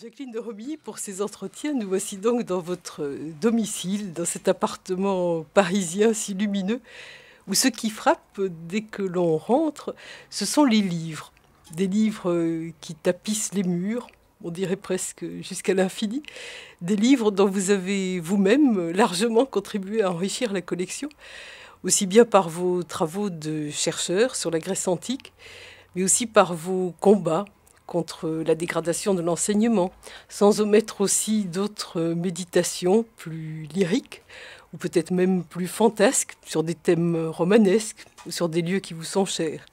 Jacqueline de Robilly, pour ces entretiens, nous voici donc dans votre domicile, dans cet appartement parisien si lumineux, où ce qui frappe dès que l'on rentre, ce sont les livres. Des livres qui tapissent les murs, on dirait presque jusqu'à l'infini, des livres dont vous avez vous-même largement contribué à enrichir la collection, aussi bien par vos travaux de chercheur sur la Grèce antique, mais aussi par vos combats contre la dégradation de l'enseignement, sans omettre aussi d'autres méditations plus lyriques ou peut-être même plus fantasques sur des thèmes romanesques ou sur des lieux qui vous sont chers.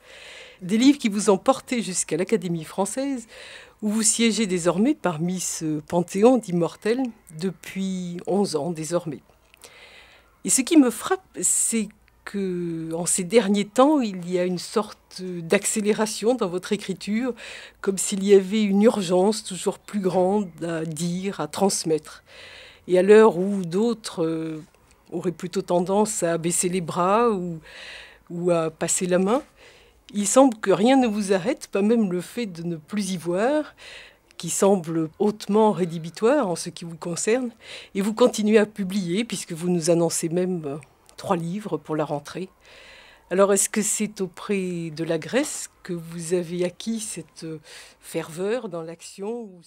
Des livres qui vous ont porté jusqu'à l'Académie française, où vous siégez désormais parmi ce panthéon d'immortels depuis 11 ans désormais. Et ce qui me frappe, c'est que en ces derniers temps, il y a une sorte d'accélération dans votre écriture, comme s'il y avait une urgence toujours plus grande à dire, à transmettre. Et à l'heure où d'autres euh, auraient plutôt tendance à baisser les bras ou à passer la main, il semble que rien ne vous arrête, pas même le fait de ne plus y voir, qui semble hautement rédhibitoire en ce qui vous concerne, et vous continuez à publier puisque vous nous annoncez même trois livres pour la rentrée. Alors, est-ce que c'est auprès de la Grèce que vous avez acquis cette euh, ferveur dans l'action ou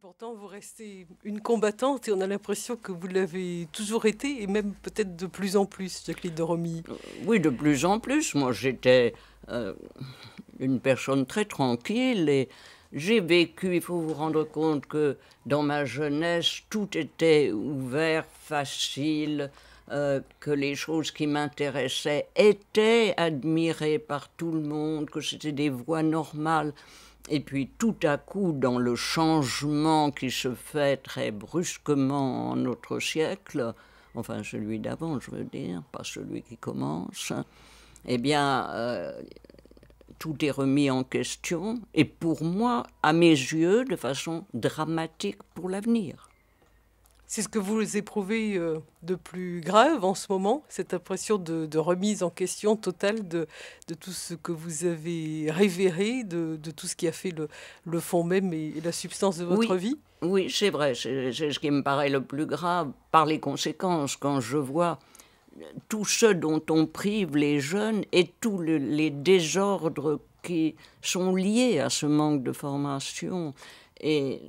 pourtant, vous restez une combattante et on a l'impression que vous l'avez toujours été et même peut-être de plus en plus, Jacqueline de Romy. Euh, oui, de plus en plus. Moi, j'étais euh, une personne très tranquille et j'ai vécu, il faut vous rendre compte que dans ma jeunesse, tout était ouvert, facile. Euh, que les choses qui m'intéressaient étaient admirées par tout le monde, que c'était des voies normales. Et puis tout à coup, dans le changement qui se fait très brusquement en notre siècle, enfin celui d'avant, je veux dire, pas celui qui commence, eh bien, euh, tout est remis en question, et pour moi, à mes yeux, de façon dramatique pour l'avenir. C'est ce que vous éprouvez euh, de plus grave en ce moment, cette impression de, remise en question totale de, de, tout ce que vous avez révéré, de, tout ce qui a fait le, le fond même et, la substance de votre vie Oui, c'est vrai. C'est ce qui me paraît le plus grave par les conséquences, quand je vois tout ce dont on prive les jeunes et tous les désordres qui sont liés à ce manque de formation. Et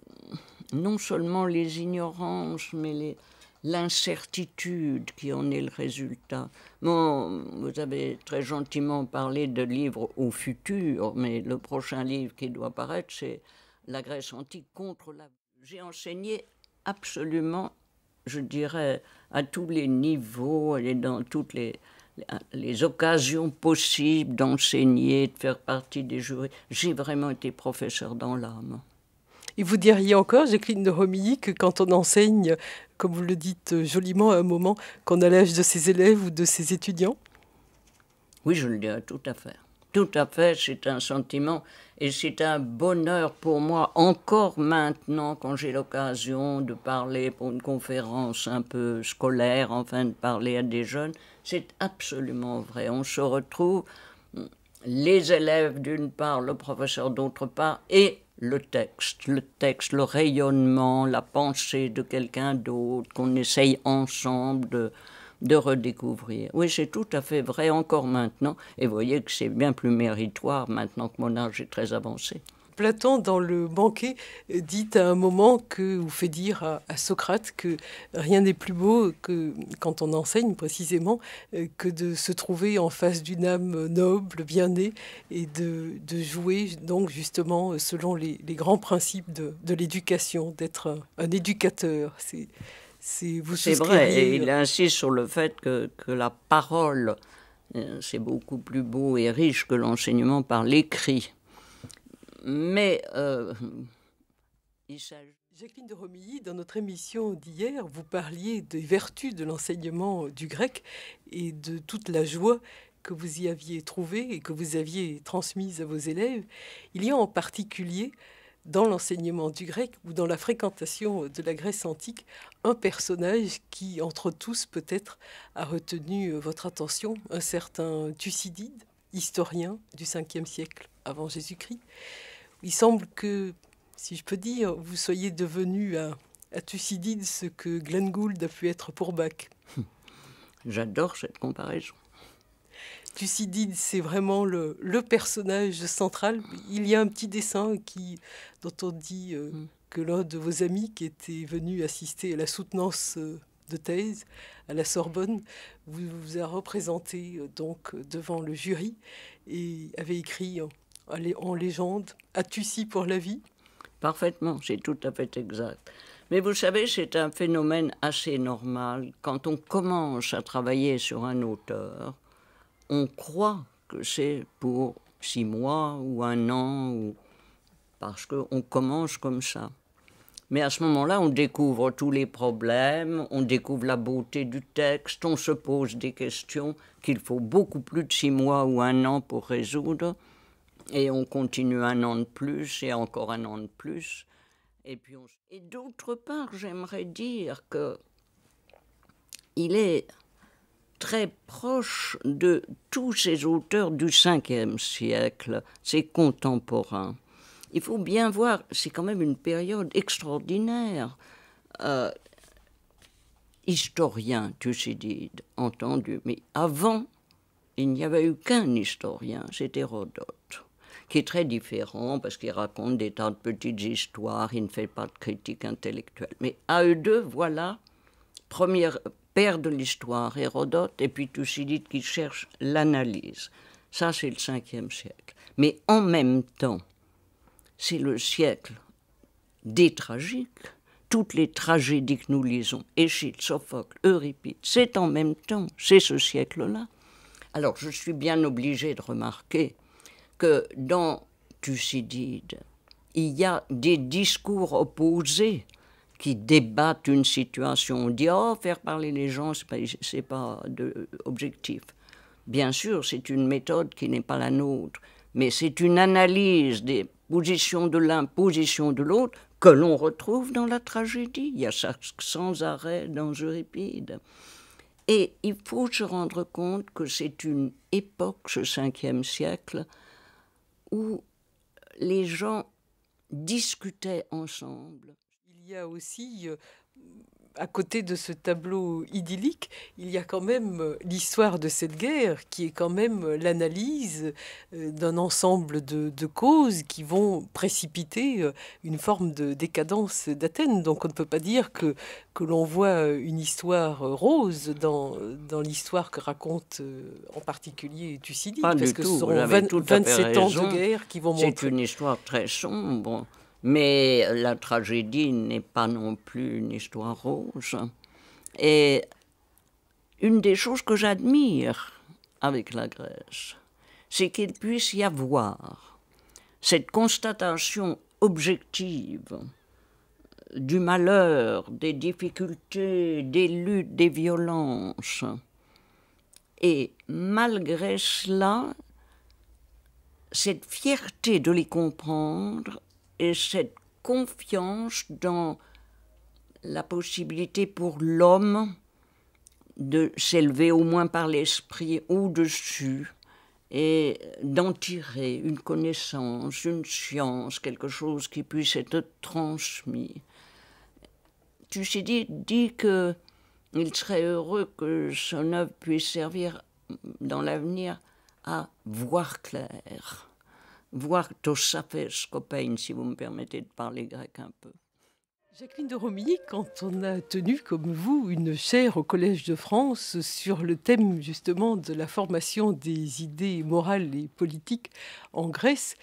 non seulement les ignorances, mais l'incertitude qui en est le résultat. Bon, vous avez très gentiment parlé de livres au futur, mais le prochain livre qui doit paraître, c'est La Grèce antique contre la... J'ai enseigné absolument, je dirais, à tous les niveaux et dans toutes les, occasions possibles d'enseigner, de faire partie des jurés. J'ai vraiment été professeur dans l'âme. Et vous diriez encore, Jacqueline de Romilly, que quand on enseigne, comme vous le dites euh, joliment à un moment, qu'on a l'âge de ses élèves ou de ses étudiants Oui, je le dis tout à fait. Tout à fait, c'est un sentiment et c'est un bonheur pour moi, encore maintenant, quand j'ai l'occasion de parler pour une conférence un peu scolaire, enfin de parler à des jeunes, c'est absolument vrai. On se retrouve, les élèves d'une part, le professeur d'autre part, et le texte, le texte, le rayonnement, la pensée de quelqu'un d'autre qu'on essaye ensemble de, de redécouvrir. Oui, c'est tout à fait vrai encore maintenant. Et vous voyez que c'est bien plus méritoire maintenant que mon âge est très avancé. Platon, dans le banquet, euh, dit à un moment que, ou fait dire à, Socrate que rien n'est plus beau que, quand on enseigne précisément, euh, que de se trouver en face d'une âme noble, bien née, et de, jouer donc justement selon les, grands principes de, l'éducation, d'être un, éducateur. C'est, c'est, vous vrai, et il insiste sur le fait que la parole euh, c'est beaucoup plus beau et riche que l'enseignement par l'écrit mais. Euh, Jacqueline de Romilly, dans notre émission d'hier, vous parliez des vertus de l'enseignement du grec et de toute la joie que vous y aviez trouvée et que vous aviez transmise à vos élèves. Il y a en particulier dans l'enseignement du grec ou dans la fréquentation de la Grèce antique un personnage qui, entre tous peut-être, a retenu votre attention, un certain Thucydide, historien du 5e siècle avant Jésus-Christ il semble que, si je peux dire, vous soyez devenu à, Thucydide ce que Glenn Gould a pu être pour Bach. J'adore cette comparaison. Thucydide, c'est vraiment le, personnage central. Il y a un petit dessin qui, dont on dit euh, mm. que l'un de vos amis qui était venu assister à la soutenance euh, de thèse à la Sorbonne vous, a représenté euh, donc devant le jury et avait écrit en légende, à si pour la vie Parfaitement, c'est tout à fait exact. Mais vous savez, c'est un phénomène assez normal. Quand on commence à travailler sur un auteur, on croit que c'est pour six mois ou un an, ou... parce qu'on commence comme ça. Mais à ce moment-là, on découvre tous les problèmes, on découvre la beauté du texte, on se pose des questions qu'il faut beaucoup plus de six mois ou un an pour résoudre. Et on continue un an de plus et encore un an de plus. Et, puis on... et d'autre part, j'aimerais dire que il est très proche de tous ces auteurs du 5e siècle, ses contemporains. Il faut bien voir, c'est quand même une période extraordinaire. Euh, historien, Thucydide, entendu, mais avant, il n'y avait eu qu'un historien, c'était Rodolphe qui est très différent parce qu'il raconte des tas de petites histoires, il ne fait pas de critique intellectuelle. Mais à eux deux, voilà, première père de l'histoire, Hérodote, et puis Thucydide qui cherche l'analyse. Ça, c'est le 5e siècle. Mais en même temps, c'est le siècle des tragiques. Toutes les tragédies que nous lisons, Échille, Sophocle, Euripide, c'est en même temps, c'est ce siècle-là. Alors, je suis bien obligé de remarquer que dans Thucydide, il y a des discours opposés qui débattent une situation. On dit Oh, faire parler les gens, ce n'est pas, de, objectif. Bien sûr, c'est une méthode qui n'est pas la nôtre, mais c'est une analyse des positions de l'un, positions de l'autre, que l'on retrouve dans la tragédie. Il y a ça sans arrêt dans Euripide. Et il faut se rendre compte que c'est une époque, ce 5e siècle, où les gens discutaient ensemble. Il y a aussi euh, à côté de ce tableau idyllique, il y a quand même euh, l'histoire de cette guerre qui est quand même euh, l'analyse euh, d'un ensemble de, causes qui vont précipiter une forme de décadence d'Athènes. Donc on ne peut pas dire que, que l'on voit une histoire rose dans, dans l'histoire que raconte en particulier Thucydide, parce que ce sont 27 ans de guerre qui vont montrer. C'est une histoire très sombre mais la tragédie n'est pas non plus une histoire rose. Et une des choses que j'admire avec la Grèce, c'est qu'il puisse y avoir cette constatation objective du malheur, des difficultés, des luttes, des violences. Et malgré cela, cette fierté de les comprendre et cette confiance dans la possibilité pour l'homme de s'élever au moins par l'esprit au-dessus et d'en tirer une connaissance, une science, quelque chose qui puisse être transmis. Tu sais, dit, dit que il serait heureux que son œuvre puisse servir dans l'avenir à voir clair voire « Tosafes Copain, si vous me permettez de parler grec un peu. Jacqueline de Romilly, quand on a tenu, comme vous, une chaire au Collège de France sur le thème justement de la formation des idées morales et politiques en Grèce,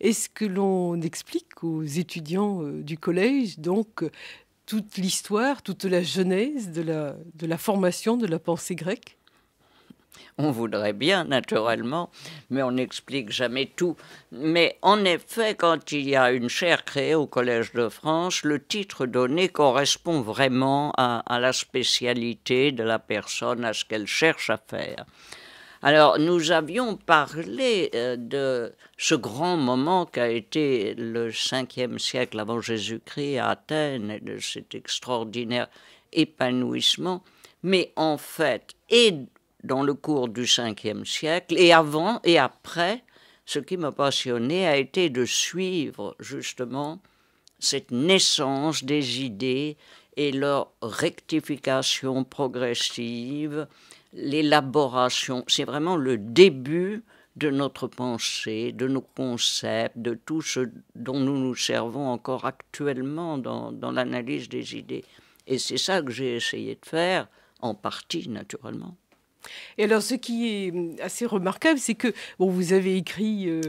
est-ce que l'on explique aux étudiants euh, du Collège donc toute l'histoire, toute la genèse de la formation de la pensée grecque on voudrait bien, naturellement, mais on n'explique jamais tout. Mais en effet, quand il y a une chaire créée au Collège de France, le titre donné correspond vraiment à, la spécialité de la personne, à ce qu'elle cherche à faire. Alors, nous avions parlé euh, de ce grand moment qu'a été le 5 siècle avant Jésus-Christ à Athènes, et de cet extraordinaire épanouissement. Mais en fait, et dans le cours du 5e siècle, et avant et après, ce qui m'a passionné a été de suivre justement cette naissance des idées et leur rectification progressive, l'élaboration. C'est vraiment le début de notre pensée, de nos concepts, de tout ce dont nous nous servons encore actuellement dans, dans l'analyse des idées. Et c'est ça que j'ai essayé de faire, en partie naturellement. Et alors, ce qui est hum, assez remarquable, c'est que bon, vous avez écrit euh,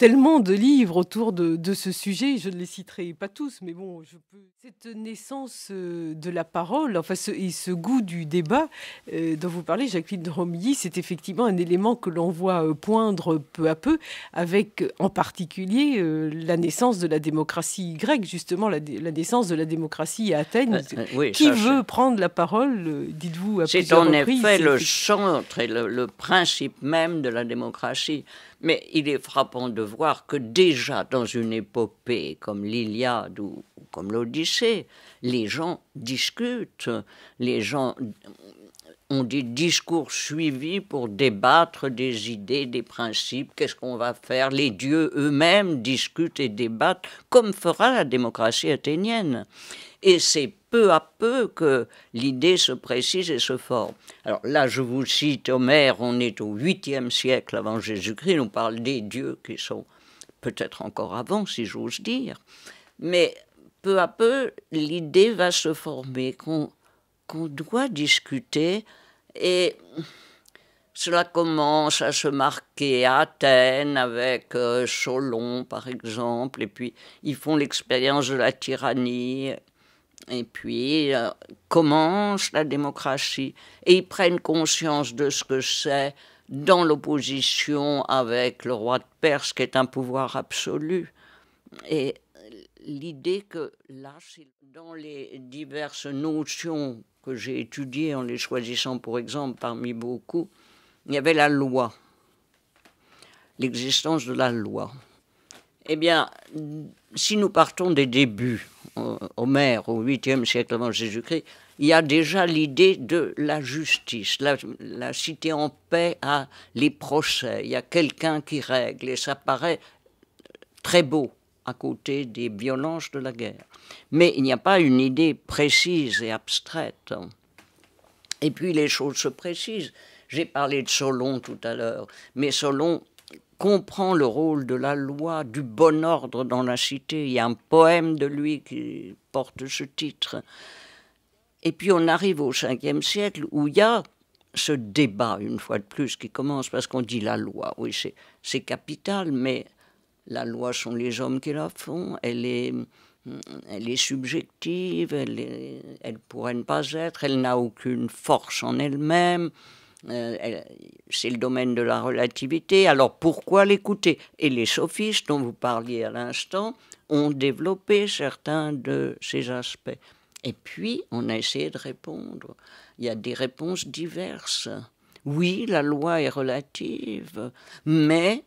tellement de livres autour de, ce sujet, je ne les citerai pas tous, mais bon, je peux... Cette naissance euh, de la parole, enfin, ce, et ce goût du débat euh, dont vous parlez, Jacqueline Romilly, c'est effectivement un élément que l'on voit euh, poindre peu à peu, avec en particulier la naissance de la démocratie grecque, justement, la, naissance de la démocratie à Athènes. Qui veut prendre la parole, dites-vous, à C'est en effet le chantre et le, le principe même de la démocratie. Mais il est frappant de voir que déjà dans une épopée comme l'Iliade ou comme l'Odyssée, les gens discutent, les gens ont des discours suivis pour débattre des idées, des principes, qu'est-ce qu'on va faire. Les dieux eux-mêmes discutent et débattent, comme fera la démocratie athénienne. Et c'est peu à peu que l'idée se précise et se forme. Alors là, je vous cite Homère, on est au 8e siècle avant Jésus-Christ, on parle des dieux qui sont peut-être encore avant, si j'ose dire. Mais peu à peu, l'idée va se former qu'on doit discuter et cela commence à se marquer à Athènes avec euh, Solon, par exemple, et puis ils font l'expérience de la tyrannie et puis euh, commence la démocratie. Et ils prennent conscience de ce que c'est dans l'opposition avec le roi de Perse, qui est un pouvoir absolu. Et l'idée que là, dans les diverses notions que j'ai étudiées en les choisissant, pour exemple, parmi beaucoup, il y avait la loi, l'existence de la loi. Eh bien, si nous partons des débuts, Homère au 8e siècle avant Jésus-Christ, il y a déjà l'idée de la justice. La, cité en paix à les procès, il y a quelqu'un qui règle, et ça paraît très beau à côté des violences de la guerre. Mais il n'y a pas une idée précise et abstraite. Et puis les choses se précisent. J'ai parlé de Solon tout à l'heure, mais Solon comprend le rôle de la loi, du bon ordre dans la cité. Il y a un poème de lui qui porte ce titre. Et puis on arrive au 5 siècle où il y a ce débat, une fois de plus, qui commence parce qu'on dit la loi. Oui, c'est capital, mais la loi sont les hommes qui la font. Elle est, elle est subjective, elle pourrait ne pas être, elle n'a aucune force en elle-même. Euh, c'est le domaine de la relativité. Alors pourquoi l'écouter Et les sophistes dont vous parliez à l'instant ont développé certains de ces aspects. Et puis, on a essayé de répondre. Il y a des réponses diverses. Oui, la loi est relative, mais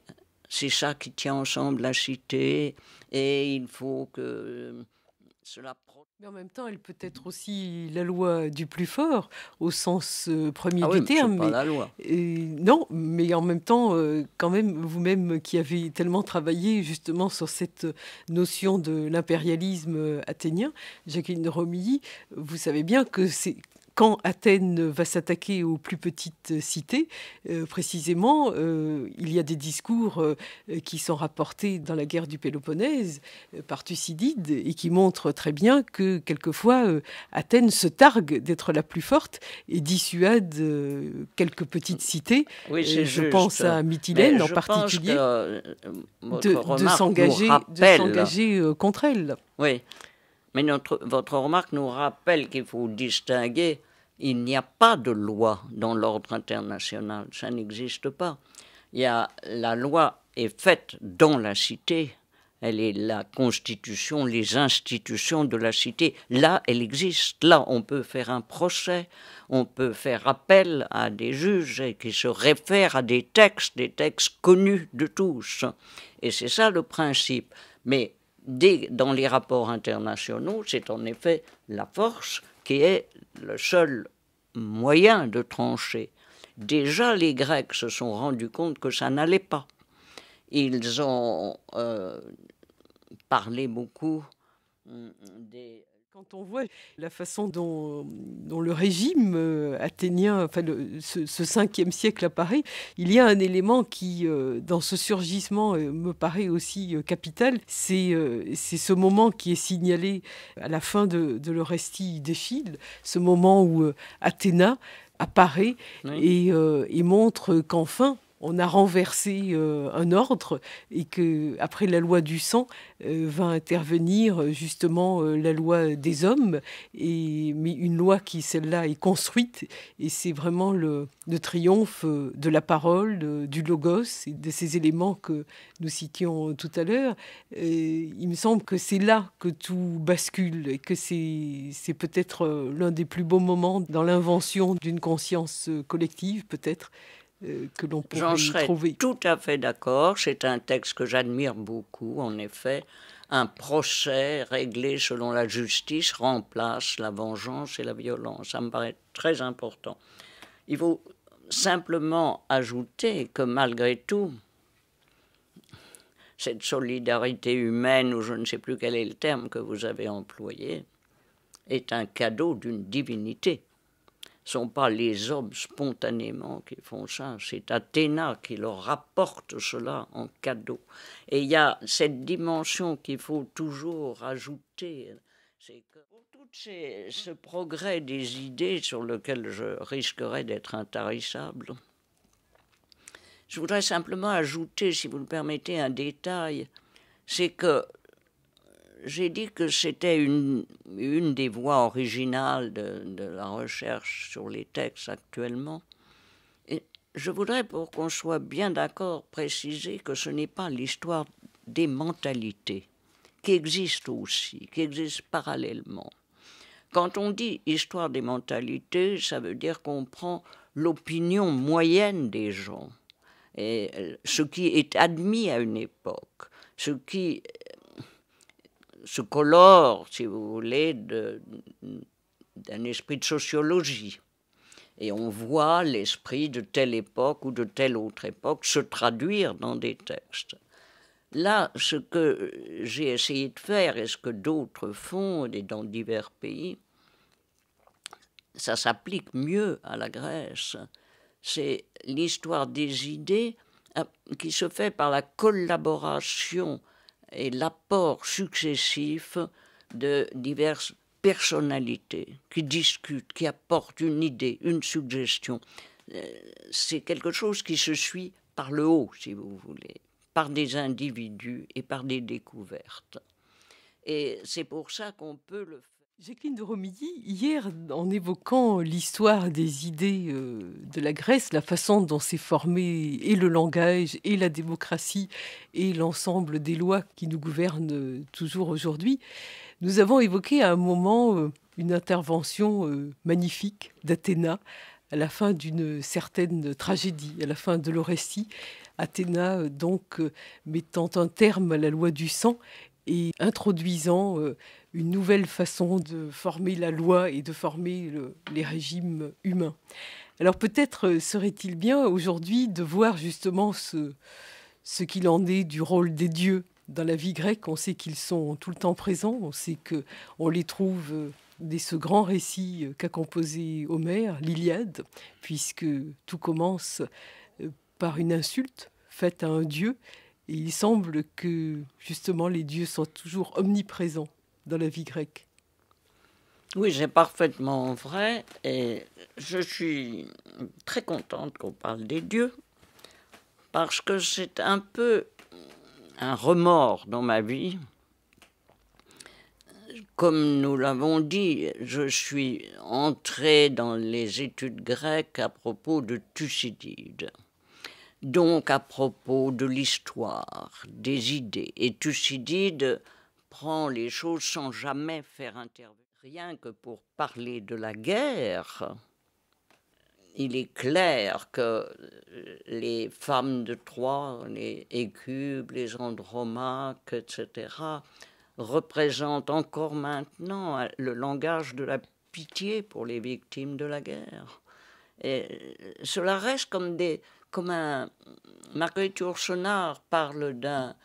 c'est ça qui tient ensemble la cité et il faut que cela mais en même temps, elle peut être aussi la loi du plus fort, au sens euh, premier ah du terme. non, mais en même temps, euh, quand même, vous-même qui avez tellement travaillé justement sur cette notion de l'impérialisme athénien, Jacqueline de Romilly, vous savez bien que c'est quand Athènes va s'attaquer aux plus petites euh, cités, euh, précisément, euh, il y a des discours qui sont rapportés dans la guerre du Péloponnèse par Thucydide et qui montrent très bien que quelquefois Athènes se targue d'être la plus forte et dissuade quelques petites cités. je, pense à Mytilène en particulier, de, de s'engager contre elle. Oui, mais notre, votre remarque nous rappelle qu'il faut distinguer, il n'y a pas de loi dans l'ordre international, ça n'existe pas. Il y a, la loi est faite dans la cité, elle est la constitution, les institutions de la cité. Là, elle existe. Là, on peut faire un procès, on peut faire appel à des juges qui se réfèrent à des textes, des textes connus de tous. Et c'est ça le principe. Mais dans les rapports internationaux, c'est en effet la force qui est le seul moyen de trancher. Déjà, les Grecs se sont rendus compte que ça n'allait pas. Ils ont euh, parlé beaucoup mm, des... Quand on voit la façon dont, le régime euh, athénien, enfin ce, cinquième siècle apparaît, il y a un élément qui, euh, dans ce surgissement, euh, me paraît aussi capital. C'est ce moment qui est signalé à la fin de, de l'Orestie Filles, ce moment où Athéna apparaît et montre qu'enfin, on a renversé euh, un ordre et que après la loi du sang euh, va intervenir euh, justement la loi des hommes et mais une loi qui celle-là est construite et c'est vraiment le, triomphe de la parole du logos et de ces éléments que nous citions tout à l'heure il me semble que c'est là que tout bascule et que c'est peut-être l'un des plus beaux moments dans l'invention d'une conscience collective peut-être euh, que l'on pourrait J'en serais Tout à fait d'accord. C'est un texte que j'admire beaucoup, en effet. Un procès réglé selon la justice remplace la vengeance et la violence. Ça me paraît très important. Il faut simplement ajouter que malgré tout, cette solidarité humaine, ou je ne sais plus quel est le terme que vous avez employé, est un cadeau d'une divinité sont pas les hommes spontanément qui font ça, c'est Athéna qui leur rapporte cela en cadeau. Et il y a cette dimension qu'il faut toujours ajouter. C'est pour tout ce progrès des idées sur lequel je risquerais d'être intarissable, je voudrais simplement ajouter, si vous le permettez, un détail. C'est que j'ai dit que c'était une, une des voies originales de, la recherche sur les textes actuellement. Et je voudrais, pour qu'on soit bien d'accord, préciser que ce n'est pas l'histoire des mentalités, qui existe aussi, qui existe parallèlement. Quand on dit histoire des mentalités, ça veut dire qu'on prend l'opinion moyenne des gens, et euh, ce qui est admis à une époque, ce qui se colore, si vous voulez, d'un esprit de sociologie. Et on voit l'esprit de telle époque ou de telle autre époque se traduire dans des textes. Là, ce que j'ai essayé de faire et ce que d'autres font et dans divers pays, ça s'applique mieux à la Grèce. C'est l'histoire des idées euh, qui se fait par la collaboration et l'apport successif de diverses personnalités qui discutent, qui apportent une idée, une suggestion. Euh, c'est quelque chose qui se suit par le haut, si vous voulez, par des individus et par des découvertes. Et c'est pour ça qu'on peut le Jacqueline de Romilly, hier, en évoquant l'histoire des idées euh, de la Grèce, la façon dont s'est formé et le langage, et la démocratie, et l'ensemble des lois qui nous gouvernent toujours aujourd'hui, nous avons évoqué à un moment euh, une intervention euh, magnifique d'Athéna à la fin d'une certaine tragédie, à la fin de l'Orestie. Athéna, donc, mettant un terme à la loi du sang et introduisant euh, une nouvelle façon de former la loi et de former les régimes humains. Alors peut-être euh, serait-il bien aujourd'hui de voir justement ce, qu'il en est du rôle des dieux dans la vie grecque. On sait qu'ils sont tout le temps présents, on sait qu'on les trouve euh, dès ce grand récit qu'a composé Homère, l'Iliade, puisque tout commence par une insulte faite à un dieu il semble que justement les dieux sont toujours omniprésents dans la vie grecque. Oui, c'est parfaitement vrai. Et je suis très contente qu'on parle des dieux, parce que c'est un peu un remords dans ma vie. Comme nous l'avons dit, je suis entrée dans les études grecques à propos de Thucydide donc à propos de l'histoire, des idées. Et Thucydide prend les choses sans jamais faire intervenir. Rien que pour parler de la guerre, il est clair que euh, les femmes de Troie, les Écubes, les Andromaques, etc., représentent encore maintenant euh, le langage de la pitié pour les victimes de la guerre. Et euh, cela reste comme des, comme un. Marguerite Yourcenar parle d'un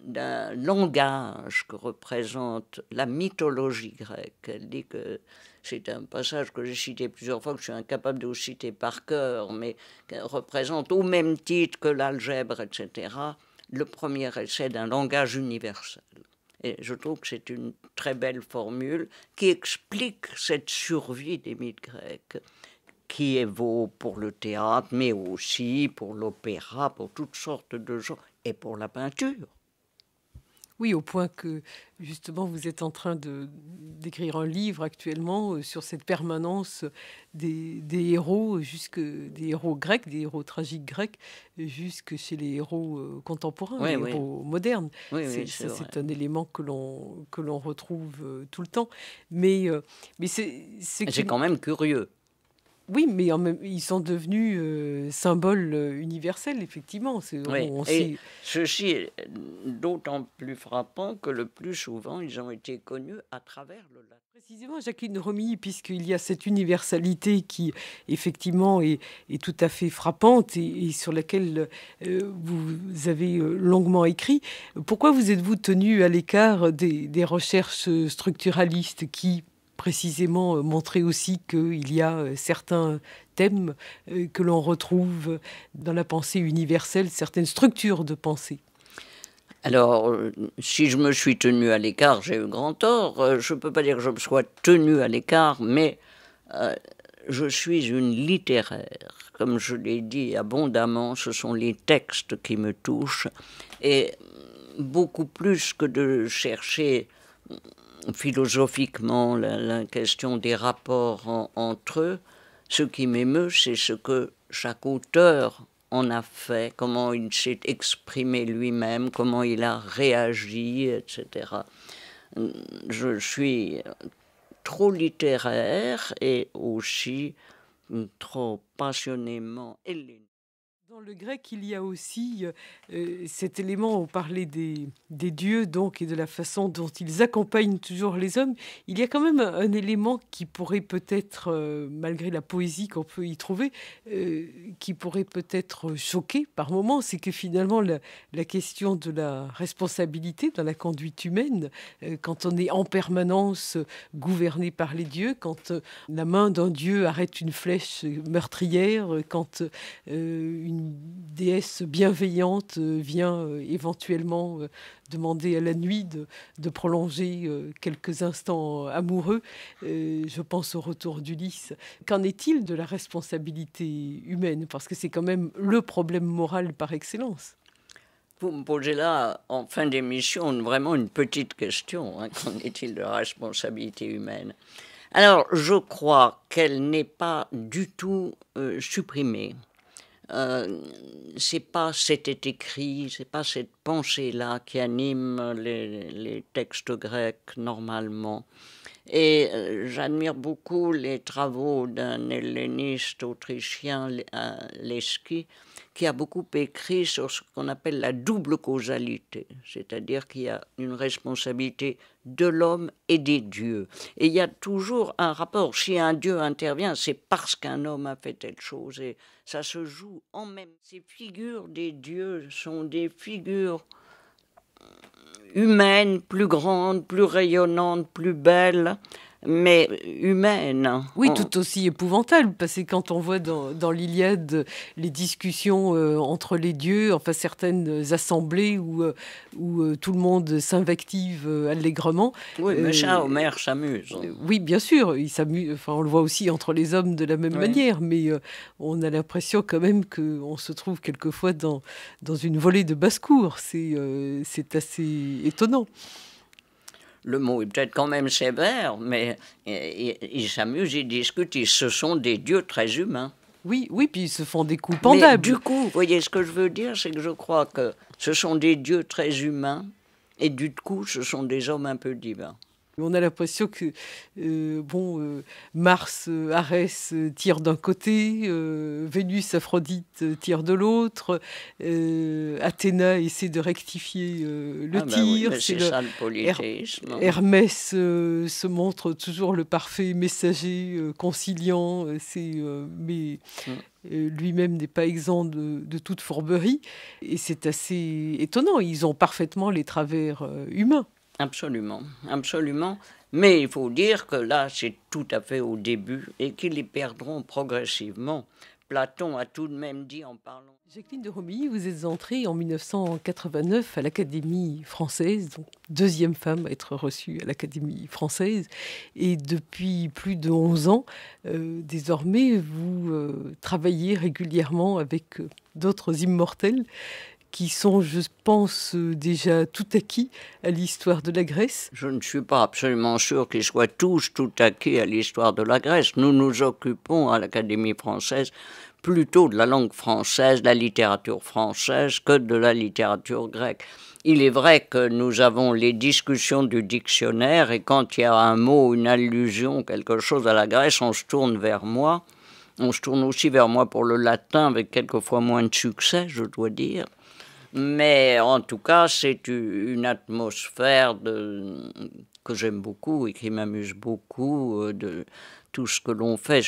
d'un langage que représente la mythologie grecque. Elle dit que c'est un passage que j'ai cité plusieurs fois, que je suis incapable de vous citer par cœur, mais qu'elle représente au même titre que l'algèbre, etc., le premier essai d'un langage universel. Et je trouve que c'est une très belle formule qui explique cette survie des mythes grecs qui vaut pour le théâtre, mais aussi pour l'opéra, pour toutes sortes de gens, et pour la peinture. Oui, au point que justement vous êtes en train d'écrire un livre actuellement euh, sur cette permanence des, héros, jusque des héros grecs, des héros tragiques grecs, jusque chez les héros euh, contemporains, les héros modernes. c'est un élément que l'on que l'on retrouve euh, tout le temps. Mais mais c'est c'est quand même curieux. Oui, mais en même, ils sont devenus euh, symboles euh, universels, effectivement. Oui. Et ceci est d'autant plus frappant que le plus souvent, ils ont été connus à travers le latin. Précisément, Jacqueline Romy, puisqu'il y a cette universalité qui, effectivement, est, tout à fait frappante et, sur laquelle euh, vous avez longuement écrit, pourquoi vous êtes-vous tenu à l'écart des recherches structuralistes qui, précisément euh, montrer aussi qu'il y a euh, certains thèmes euh, que l'on retrouve dans la pensée universelle, certaines structures de pensée. Alors, si je me suis tenu à l'écart, j'ai eu grand tort. Je ne peux pas dire que je me sois tenu à l'écart, mais je suis une littéraire. Comme je l'ai dit abondamment, ce sont les textes qui me touchent. Et beaucoup plus que de chercher philosophiquement la, question des rapports entre eux, ce qui m'émeut, c'est ce que chaque auteur en a fait, comment il s'est exprimé lui-même, comment il a réagi, etc. Je suis trop littéraire et aussi trop passionnément dans le grec, il y a aussi euh, euh, cet élément, on parlait des, dieux donc et de la façon dont ils accompagnent toujours les hommes, il y a quand même un, élément qui pourrait peut-être, euh, malgré la poésie qu'on peut y trouver, qui pourrait peut-être choquer par moments, c'est que finalement la, la, question de la responsabilité dans la conduite humaine, quand on est en permanence gouverné par les dieux, quand la main d'un dieu arrête une flèche meurtrière, quand une déesse bienveillante euh, vient euh, éventuellement euh, demander à la nuit de, prolonger quelques instants amoureux. je pense au retour d'Ulysse. Qu'en est-il de la responsabilité humaine Parce que c'est quand même le problème moral par excellence. Vous me posez là, en fin d'émission, vraiment une petite question. Hein. Qu'en est-il de la responsabilité humaine Alors, je crois qu'elle n'est pas du tout supprimée. Ce euh, c'est pas cet écrit, c'est pas cette pensée-là qui anime les textes grecs normalement. Et euh, j'admire beaucoup les travaux d'un helléniste autrichien, euh, qui a beaucoup écrit sur ce qu'on appelle la double causalité, c'est-à-dire qu'il y a une responsabilité de l'homme et des dieux. Et il y a toujours un rapport. Si un dieu intervient, c'est parce qu'un homme a fait telle chose. Et ça se joue en même. Ces figures des dieux sont des figures humaine, plus grande, plus rayonnante, plus belle, mais humaine. Oui, tout aussi épouvantable, parce que quand on voit dans, l'Iliade les discussions euh, entre les dieux, enfin certaines assemblées où, euh, où euh, tout le monde s'invective allègrement. Oui, le chat, Homer s'amuse. Hein. oui, bien sûr, il s'amuse. Enfin, on le voit aussi entre les hommes de la même manière, mais on a l'impression quand même qu'on se trouve quelquefois dans, dans une volée de basse-cour. C'est assez étonnant le mot est peut-être quand même sévère, mais ils s'amusent, ils discutent, ce sont des dieux très humains. Oui, oui, puis ils se font des coups pendables. du coup, vous voyez, ce que je veux dire, c'est que je crois que ce sont des dieux très humains, et du coup, ce sont des hommes un peu divins. On a l'impression que euh, bon, euh, Mars, euh, Arès tire d'un côté, Vénus, Aphrodite tire de l'autre, Athéna essaie de rectifier le ah, bah tir. Bah, c'est le... Hermès se montre toujours le parfait messager conciliant, mais mm. lui-même n'est pas exempt de, toute fourberie. Et c'est assez étonnant. Ils ont parfaitement les travers humains. Absolument, absolument. Mais il faut dire que là, c'est tout à fait au début et qu'ils les perdront progressivement. Platon a tout de même dit en parlant. Jacqueline de Romilly, vous êtes entrée en 1989 à l'Académie française, donc deuxième femme à être reçue à l'Académie française. Et depuis plus de 11 ans, euh, désormais, vous euh, travaillez régulièrement avec euh, d'autres immortels qui sont, je pense, euh, déjà tout acquis à l'histoire de la Grèce Je ne suis pas absolument sûr qu'ils soient tous tout acquis à l'histoire de la Grèce. Nous nous occupons à l'Académie française plutôt de la langue française, de la littérature française que de la littérature grecque. Il est vrai que nous avons les discussions du dictionnaire et quand il y a un mot, une allusion, quelque chose à la Grèce, on se tourne vers moi. On se tourne aussi vers moi pour le latin avec quelquefois moins de succès, je dois dire. Mais en tout cas, c'est une atmosphère de, que j'aime beaucoup et qui m'amuse beaucoup euh, de tout ce que l'on fait.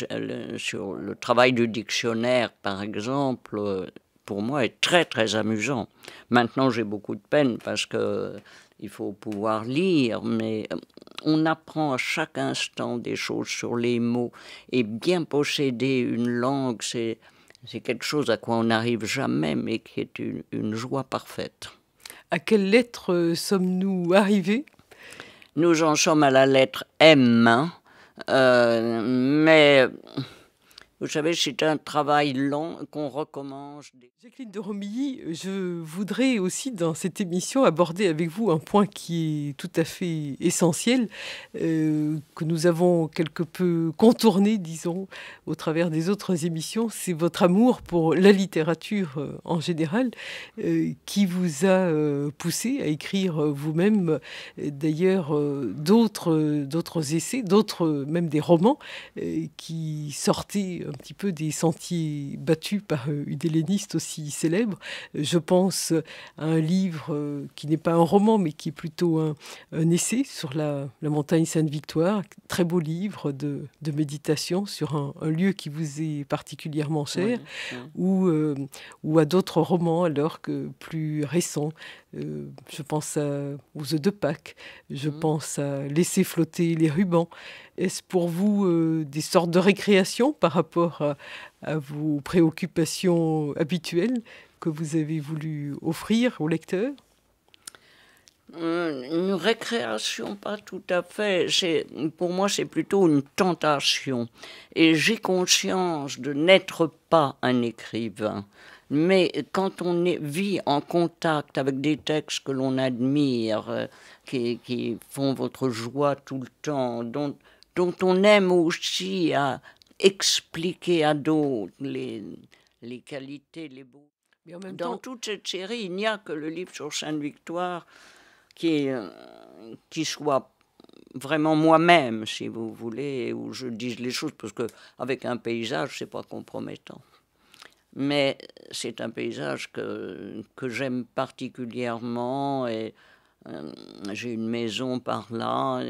Sur le travail du dictionnaire, par exemple, euh, pour moi, est très très amusant. Maintenant, j'ai beaucoup de peine parce que euh, il faut pouvoir lire, mais on apprend à chaque instant des choses sur les mots. Et bien posséder une langue, c'est c'est quelque chose à quoi on n'arrive jamais, mais qui est une, joie parfaite. À quelle lettre euh, sommes-nous arrivés Nous en sommes à la lettre M, hein. euh, mais vous savez, c'est un travail lent qu'on recommence. Jacqueline de Romilly, je voudrais aussi dans cette émission aborder avec vous un point qui est tout à fait essentiel, euh, que nous avons quelque peu contourné, disons, au travers des autres émissions. C'est votre amour pour la littérature euh, en général euh, qui vous a poussé à écrire vous-même, d'ailleurs, d'autres essais, d'autres, même des romans qui sortaient un petit peu des sentiers battus par euh, une helléniste aussi célèbre. Je pense à un livre euh, qui n'est pas un roman, mais qui est plutôt un, essai sur la, montagne Sainte-Victoire, très beau livre de, méditation sur un, lieu qui vous est particulièrement cher, euh, Ou, à d'autres romans alors que plus récents. je pense aux œufs de Pâques, je mmh. pense à Laisser flotter les rubans. Est-ce pour vous euh, des sortes de récréation par rapport à, vos préoccupations habituelles que vous avez voulu offrir au lecteur euh, une récréation, pas tout à fait. pour moi, c'est plutôt une tentation. Et j'ai conscience de n'être pas un écrivain. Mais quand on vit en contact avec des textes que l'on admire, euh, qui, qui, font votre joie tout le temps, dont dont on aime aussi à expliquer à d'autres les, les qualités, les beaux. Dans toute cette série, il n'y a que le livre sur Sainte-Victoire qui, euh, qui soit vraiment moi-même, si vous voulez, où je dise les choses, parce que avec un paysage, c'est pas compromettant. Mais c'est un paysage que, que j'aime particulièrement et euh, j'ai une maison par là.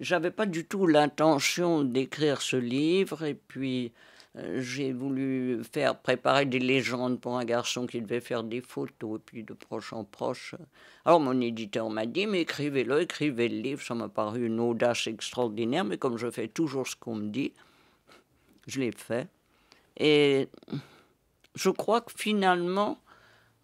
J'avais pas du tout l'intention d'écrire ce livre et puis euh, j'ai voulu faire préparer des légendes pour un garçon qui devait faire des photos et puis de proche en proche. Alors mon éditeur m'a dit mais écrivez-le, écrivez le livre. Ça m'a paru une audace extraordinaire, mais comme je fais toujours ce qu'on me dit, je l'ai fait. Et je crois que finalement,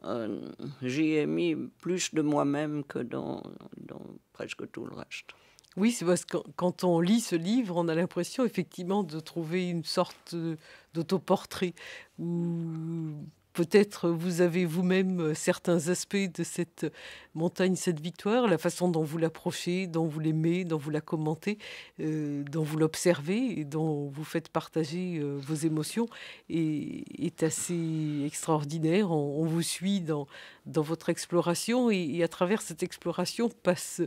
euh, j'y ai mis plus de moi-même que dans, dans presque tout le reste. Oui, c'est parce que quand on lit ce livre, on a l'impression effectivement de trouver une sorte euh, d'autoportrait où Peut-être vous avez vous-même euh, certains aspects de cette euh, montagne, cette victoire, la façon dont vous l'approchez, dont vous l'aimez, dont vous la commentez, euh, dont vous l'observez et dont vous faites partager vos émotions est assez extraordinaire. On, vous suit dans, dans votre exploration et, à travers cette exploration passe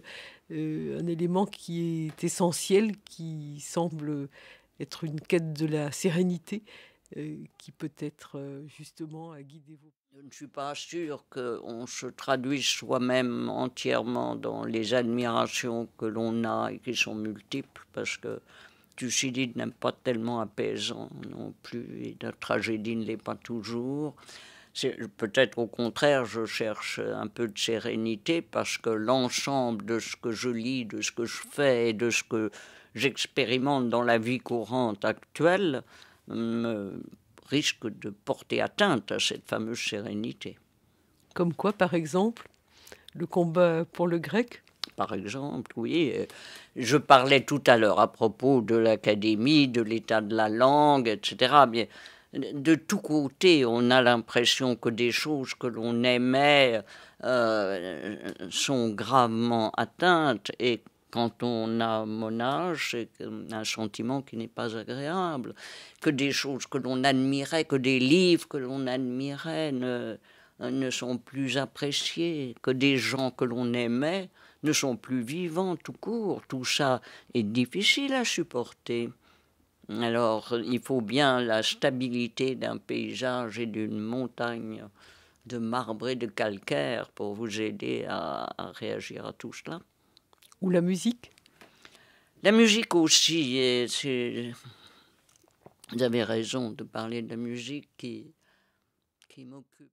un élément qui est essentiel, qui semble être une quête de la sérénité. Euh, qui peut-être euh, justement a guidé vos... Je ne suis pas sûre qu'on se traduise soi-même entièrement dans les admirations que l'on a et qui sont multiples, parce que Thucydide n'aime pas tellement apaisant non plus, et la tragédie ne l'est pas toujours. Peut-être au contraire, je cherche un peu de sérénité parce que l'ensemble de ce que je lis, de ce que je fais et de ce que j'expérimente dans la vie courante actuelle risque de porter atteinte à cette fameuse sérénité. Comme quoi, par exemple, le combat pour le grec Par exemple, oui. Euh, je parlais tout à l'heure à propos de l'académie, de l'état de la langue, etc. Mais de tous côtés, on a l'impression que des choses que l'on aimait euh, sont gravement atteintes et quand on a mon âge, c'est un sentiment qui n'est pas agréable, que des choses que l'on admirait, que des livres que l'on admirait ne, sont plus appréciés, que des gens que l'on aimait ne sont plus vivants tout court. Tout ça est difficile à supporter. Alors, il faut bien la stabilité d'un paysage et d'une montagne de marbre et de calcaire pour vous aider à réagir à tout cela. Ou la musique La musique aussi, Vous avez raison de parler de la musique qui, qui m'occupe.